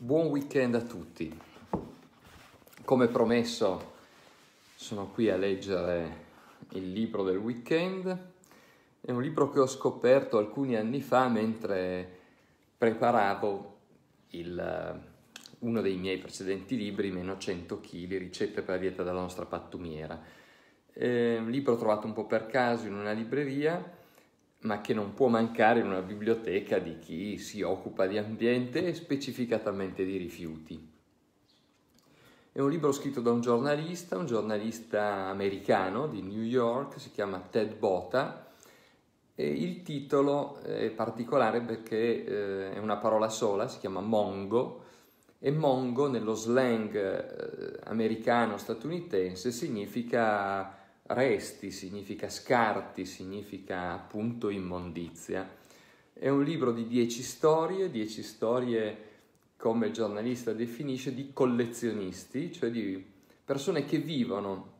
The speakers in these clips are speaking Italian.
Buon weekend a tutti. Come promesso sono qui a leggere il libro del weekend. È un libro che ho scoperto alcuni anni fa mentre preparavo il, eh, uno dei miei precedenti libri, Meno 100 kg, ricette per la dieta della nostra pattumiera. È un libro trovato un po' per caso in una libreria ma che non può mancare in una biblioteca di chi si occupa di ambiente e specificatamente di rifiuti. È un libro scritto da un giornalista, un giornalista americano di New York, si chiama Ted Bota. E il titolo è particolare perché eh, è una parola sola, si chiama Mongo, e Mongo nello slang eh, americano-statunitense significa resti, significa scarti, significa appunto immondizia. È un libro di dieci storie, dieci storie come il giornalista definisce, di collezionisti, cioè di persone che vivono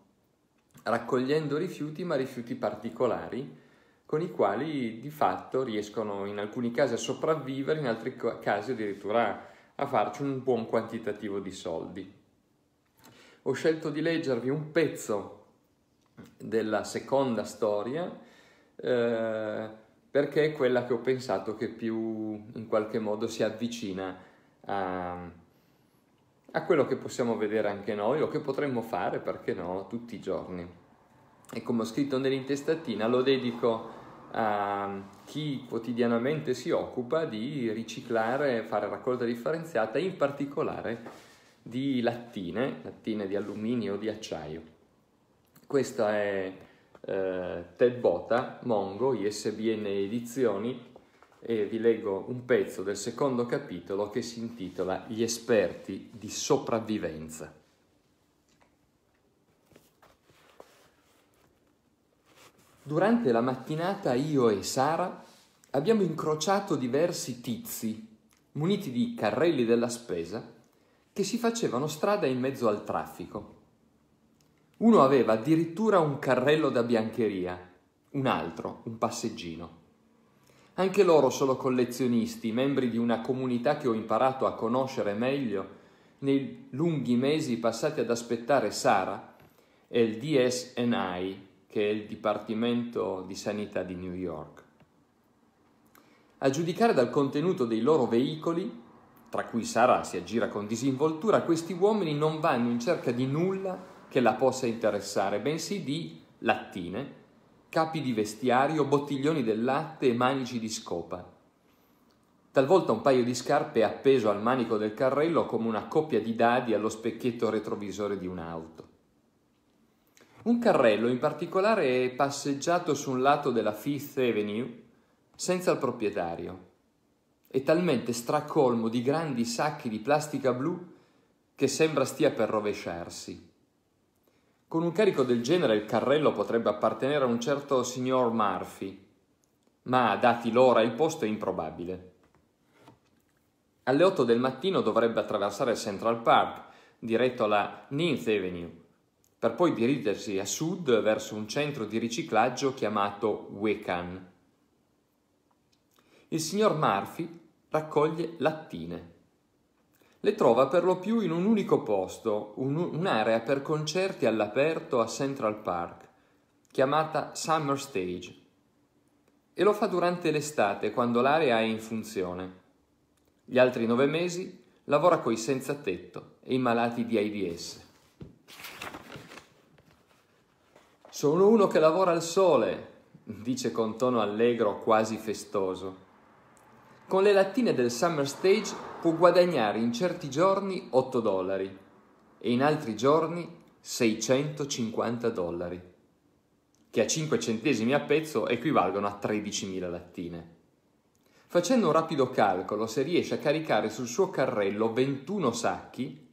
raccogliendo rifiuti, ma rifiuti particolari, con i quali di fatto riescono in alcuni casi a sopravvivere, in altri casi addirittura a farci un buon quantitativo di soldi. Ho scelto di leggervi un pezzo della seconda storia eh, perché è quella che ho pensato che più in qualche modo si avvicina a, a quello che possiamo vedere anche noi o che potremmo fare, perché no, tutti i giorni. E come ho scritto nell'intestatina, lo dedico a chi quotidianamente si occupa di riciclare, fare raccolta differenziata, in particolare di lattine, lattine di alluminio o di acciaio. Questo è eh, Ted Bota, Mongo, ISBN Edizioni, e vi leggo un pezzo del secondo capitolo che si intitola Gli esperti di sopravvivenza. Durante la mattinata io e Sara abbiamo incrociato diversi tizi, muniti di carrelli della spesa, che si facevano strada in mezzo al traffico. Uno aveva addirittura un carrello da biancheria, un altro un passeggino. Anche loro sono collezionisti, membri di una comunità che ho imparato a conoscere meglio nei lunghi mesi passati ad aspettare Sara e il DSNI, che è il Dipartimento di Sanità di New York. A giudicare dal contenuto dei loro veicoli, tra cui Sara si aggira con disinvoltura, questi uomini non vanno in cerca di nulla che la possa interessare, bensì di lattine, capi di vestiario, bottiglioni del latte e manici di scopa. Talvolta un paio di scarpe appeso al manico del carrello come una coppia di dadi allo specchietto retrovisore di un'auto. Un carrello in particolare è passeggiato su un lato della Fifth Avenue senza il proprietario. È talmente stracolmo di grandi sacchi di plastica blu che sembra stia per rovesciarsi. Con un carico del genere il carrello potrebbe appartenere a un certo signor Murphy, ma dati l'ora e il posto è improbabile. Alle 8 del mattino dovrebbe attraversare Central Park, diretto alla Ninth Avenue, per poi dirigersi a sud verso un centro di riciclaggio chiamato Wecan. Il signor Murphy raccoglie lattine. Le trova per lo più in un unico posto, un'area per concerti all'aperto a Central Park, chiamata Summer Stage, e lo fa durante l'estate quando l'area è in funzione. Gli altri nove mesi lavora coi senza tetto e i malati di AIDS. Sono uno che lavora al sole, dice con tono allegro quasi festoso. Con le lattine del Summer Stage può guadagnare in certi giorni 8 dollari e in altri giorni 650 dollari, che a 5 centesimi a pezzo equivalgono a 13.000 lattine. Facendo un rapido calcolo, se riesce a caricare sul suo carrello 21 sacchi,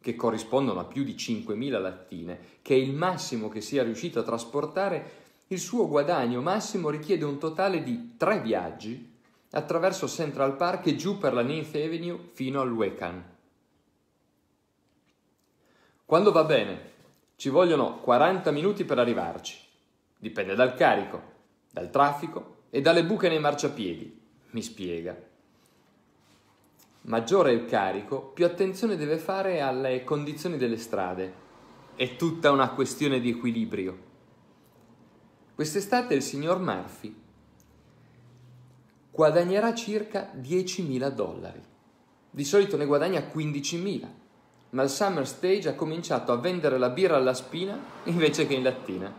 che corrispondono a più di 5.000 lattine, che è il massimo che sia riuscito a trasportare, il suo guadagno massimo richiede un totale di 3 viaggi attraverso Central Park e giù per la Ninth Avenue fino al all'Uecan. Quando va bene, ci vogliono 40 minuti per arrivarci. Dipende dal carico, dal traffico e dalle buche nei marciapiedi, mi spiega. Maggiore è il carico, più attenzione deve fare alle condizioni delle strade. È tutta una questione di equilibrio. Quest'estate il signor Murphy guadagnerà circa 10.000 dollari. Di solito ne guadagna 15.000, ma il Summer Stage ha cominciato a vendere la birra alla spina invece che in lattina.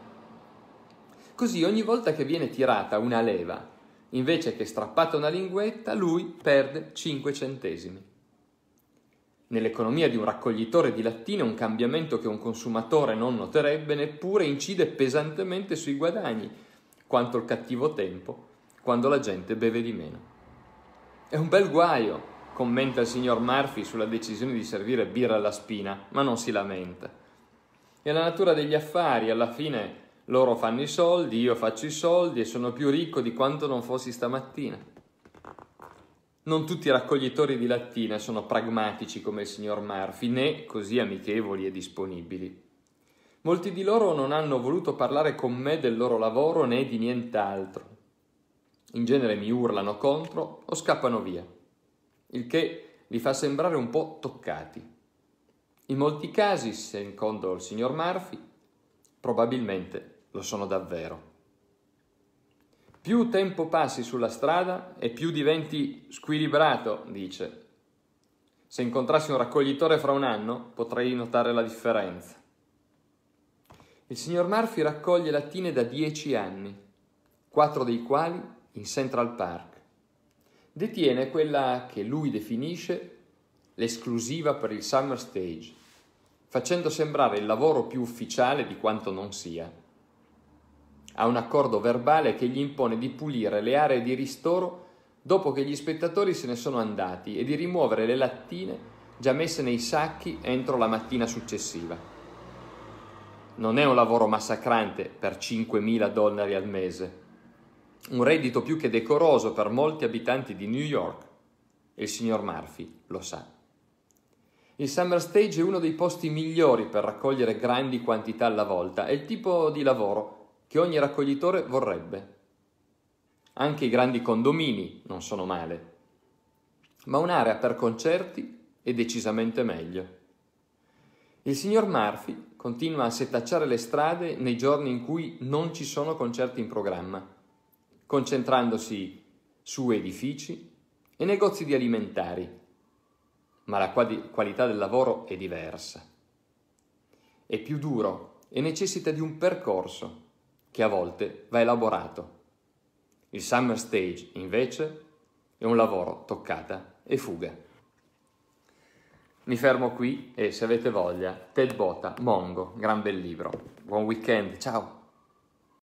Così ogni volta che viene tirata una leva, invece che strappata una linguetta, lui perde 5 centesimi. Nell'economia di un raccoglitore di lattine un cambiamento che un consumatore non noterebbe neppure incide pesantemente sui guadagni, quanto il cattivo tempo quando la gente beve di meno. È un bel guaio, commenta il signor Murphy sulla decisione di servire birra alla spina, ma non si lamenta. È la natura degli affari, alla fine loro fanno i soldi, io faccio i soldi e sono più ricco di quanto non fossi stamattina. Non tutti i raccoglitori di lattina sono pragmatici come il signor Murphy, né così amichevoli e disponibili. Molti di loro non hanno voluto parlare con me del loro lavoro né di nient'altro, in genere mi urlano contro o scappano via, il che li fa sembrare un po' toccati. In molti casi, secondo il signor Murphy, probabilmente lo sono davvero. Più tempo passi sulla strada e più diventi squilibrato, dice. Se incontrassi un raccoglitore fra un anno potrei notare la differenza. Il signor Murphy raccoglie lattine da dieci anni, quattro dei quali in Central Park, detiene quella che lui definisce l'esclusiva per il Summer Stage, facendo sembrare il lavoro più ufficiale di quanto non sia. Ha un accordo verbale che gli impone di pulire le aree di ristoro dopo che gli spettatori se ne sono andati e di rimuovere le lattine già messe nei sacchi entro la mattina successiva. Non è un lavoro massacrante per 5.000 dollari al mese, un reddito più che decoroso per molti abitanti di New York. E il signor Murphy lo sa. Il Summer Stage è uno dei posti migliori per raccogliere grandi quantità alla volta, è il tipo di lavoro che ogni raccoglitore vorrebbe. Anche i grandi condomini non sono male, ma un'area per concerti è decisamente meglio. Il signor Murphy continua a setacciare le strade nei giorni in cui non ci sono concerti in programma concentrandosi su edifici e negozi di alimentari, ma la qualità del lavoro è diversa. È più duro e necessita di un percorso che a volte va elaborato. Il summer stage, invece, è un lavoro toccata e fuga. Mi fermo qui e se avete voglia, Ted Bota, Mongo, gran bel libro. Buon weekend, ciao!